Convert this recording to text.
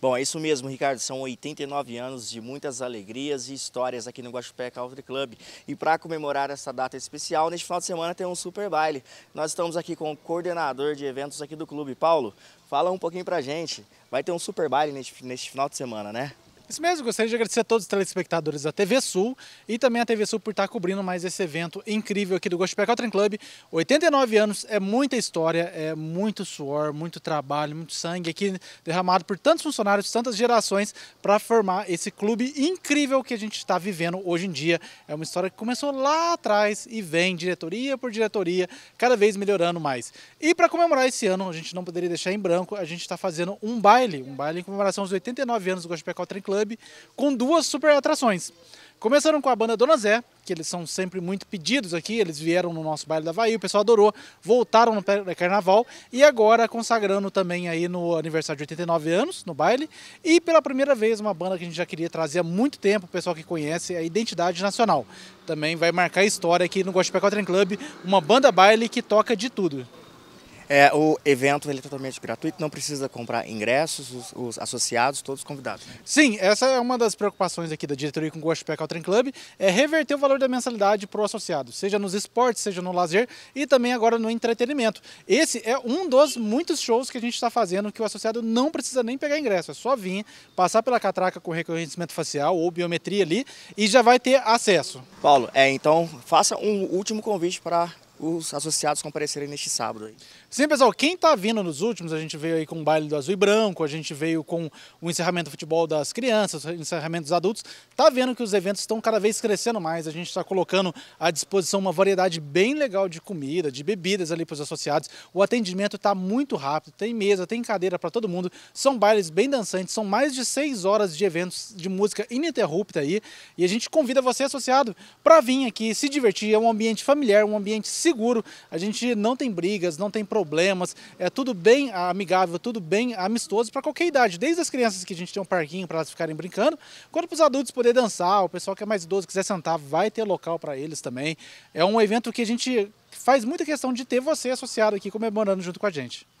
Bom, é isso mesmo, Ricardo. São 89 anos de muitas alegrias e histórias aqui no Guaxupé Country Club. E para comemorar essa data especial, neste final de semana tem um super baile. Nós estamos aqui com o coordenador de eventos aqui do clube. Paulo, fala um pouquinho pra gente. Vai ter um super baile neste, neste final de semana, né? Isso mesmo, gostaria de agradecer a todos os telespectadores da TV Sul e também a TV Sul por estar cobrindo mais esse evento incrível aqui do Gospel Country Club. 89 anos, é muita história, é muito suor, muito trabalho, muito sangue aqui derramado por tantos funcionários, tantas gerações para formar esse clube incrível que a gente está vivendo hoje em dia. É uma história que começou lá atrás e vem diretoria por diretoria, cada vez melhorando mais. E para comemorar esse ano, a gente não poderia deixar em branco, a gente está fazendo um baile, um baile em comemoração aos 89 anos do Gospel Country Club Club com duas super atrações. Começaram com a banda Dona Zé, que eles são sempre muito pedidos aqui, eles vieram no nosso baile da Bahia, o pessoal adorou, voltaram no carnaval e agora consagrando também aí no aniversário de 89 anos, no baile, e pela primeira vez uma banda que a gente já queria trazer há muito tempo, o pessoal que conhece é a Identidade Nacional. Também vai marcar a história aqui no Gospel Trem Club, uma banda baile que toca de tudo. É, o evento ele é totalmente gratuito, não precisa comprar ingressos, os, os associados, todos convidados. Né? Sim, essa é uma das preocupações aqui da diretoria com o Pack Outrem Club, é reverter o valor da mensalidade para o associado, seja nos esportes, seja no lazer e também agora no entretenimento. Esse é um dos muitos shows que a gente está fazendo que o associado não precisa nem pegar ingresso, é só vir, passar pela catraca com reconhecimento facial ou biometria ali e já vai ter acesso. Paulo, é, então faça um último convite para os associados comparecerem neste sábado. Aí. Sim, pessoal, quem está vindo nos últimos, a gente veio aí com o baile do azul e branco, a gente veio com o encerramento do futebol das crianças, o encerramento dos adultos, está vendo que os eventos estão cada vez crescendo mais, a gente está colocando à disposição uma variedade bem legal de comida, de bebidas ali para os associados, o atendimento está muito rápido, tem mesa, tem cadeira para todo mundo, são bailes bem dançantes, são mais de seis horas de eventos de música ininterrupta aí, e a gente convida você, associado, para vir aqui se divertir, é um ambiente familiar, um ambiente seguro. A gente não tem brigas, não tem problemas, é tudo bem amigável, tudo bem amistoso para qualquer idade, desde as crianças que a gente tem um parquinho para elas ficarem brincando, quanto para os adultos poder dançar, o pessoal que é mais idoso quiser sentar, vai ter local para eles também. É um evento que a gente faz muita questão de ter você associado aqui comemorando é junto com a gente.